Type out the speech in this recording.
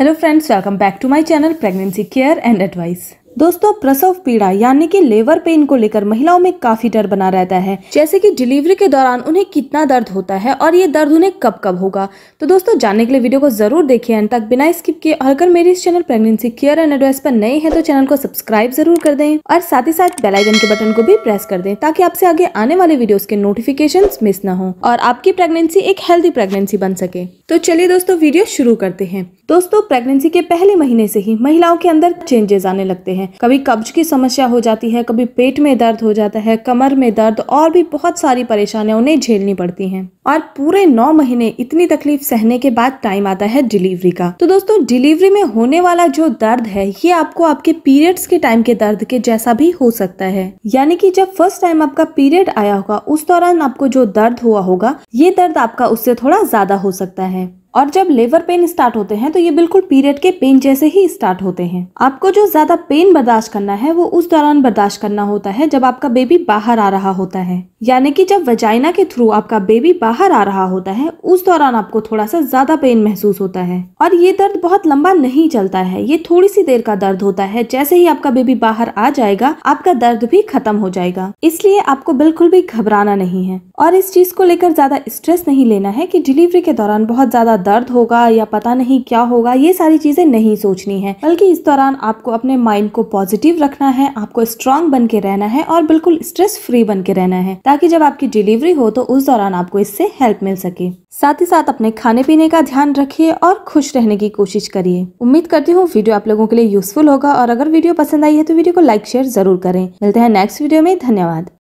Hello friends, welcome back to my channel Pregnancy Care and Advice. दोस्तों प्रसव पीड़ा यानी कि लेबर पेन को लेकर महिलाओं में काफी डर बना रहता है जैसे कि डिलीवरी के दौरान उन्हें कितना दर्द होता है और ये दर्द उन्हें कब कब होगा तो दोस्तों जानने के लिए वीडियो को जरूर देखिए अंत तक बिना स्किप किए और अगर मेरे इस channel pregnancy care and advice पर नए हैं तो चैनल को सब्सक्राइब जरूर कर दें और साथ ही साथ बेलाइकन के बटन को भी प्रेस कर दें ताकि आपसे आगे आने वाले वीडियो के नोटिफिकेशन मिस न हो और आपकी प्रेगनेंसी एक हेल्थी प्रेगनेंसी बन सके तो चलिए दोस्तों वीडियो शुरू करते हैं दोस्तों प्रेगनेंसी के पहले महीने से ही महिलाओं के अंदर चेंजेस आने लगते हैं हैं कभी कब्ज की समस्या हो जाती है कभी पेट में दर्द हो जाता है कमर में दर्द और भी बहुत सारी परेशानियां उन्हें झेलनी पड़ती हैं और पूरे नौ महीने इतनी तकलीफ सहने के बाद टाइम आता है डिलीवरी का तो दोस्तों डिलीवरी में होने वाला जो दर्द है ये आपको आपके पीरियड्स के टाइम के दर्द के जैसा भी हो सकता है यानी कि जब फर्स्ट टाइम आपका पीरियड आया होगा उस दौरान आपको जो दर्द हुआ होगा ये दर्द आपका उससे थोड़ा ज्यादा हो सकता है और जब लेवर पेन स्टार्ट होते हैं तो ये बिल्कुल पीरियड के पेन जैसे ही स्टार्ट होते हैं आपको जो ज्यादा पेन बर्दाश्त करना है वो उस दौरान बर्दाश्त करना होता है जब आपका बेबी बाहर आ रहा होता है यानी कि जब वजाइना के थ्रू आपका बेबी बाहर आ रहा होता है उस दौरान आपको थोड़ा सा ज्यादा पेन महसूस होता है और ये दर्द बहुत लंबा नहीं चलता है ये थोड़ी सी देर का दर्द होता है जैसे ही आपका बेबी बाहर आ जाएगा आपका दर्द भी खत्म हो जाएगा इसलिए आपको बिल्कुल भी घबराना नहीं है और इस चीज को लेकर ज्यादा स्ट्रेस नहीं लेना है की डिलीवरी के दौरान बहुत ज्यादा दर्द होगा या पता नहीं क्या होगा ये सारी चीजें नहीं सोचनी है बल्कि इस दौरान आपको अपने माइंड को पॉजिटिव रखना है आपको स्ट्रांग बन के रहना है और बिल्कुल स्ट्रेस फ्री बन के रहना है ताकि जब आपकी डिलीवरी हो तो उस दौरान आपको इससे हेल्प मिल सके साथ ही साथ अपने खाने पीने का ध्यान रखिए और खुश रहने की कोशिश करिए उम्मीद करती हूँ वीडियो आप लोगों के लिए यूजफुल होगा और अगर वीडियो पसंद आई है तो वीडियो को लाइक शेयर जरूर करें मिलते हैं नेक्स्ट वीडियो में धन्यवाद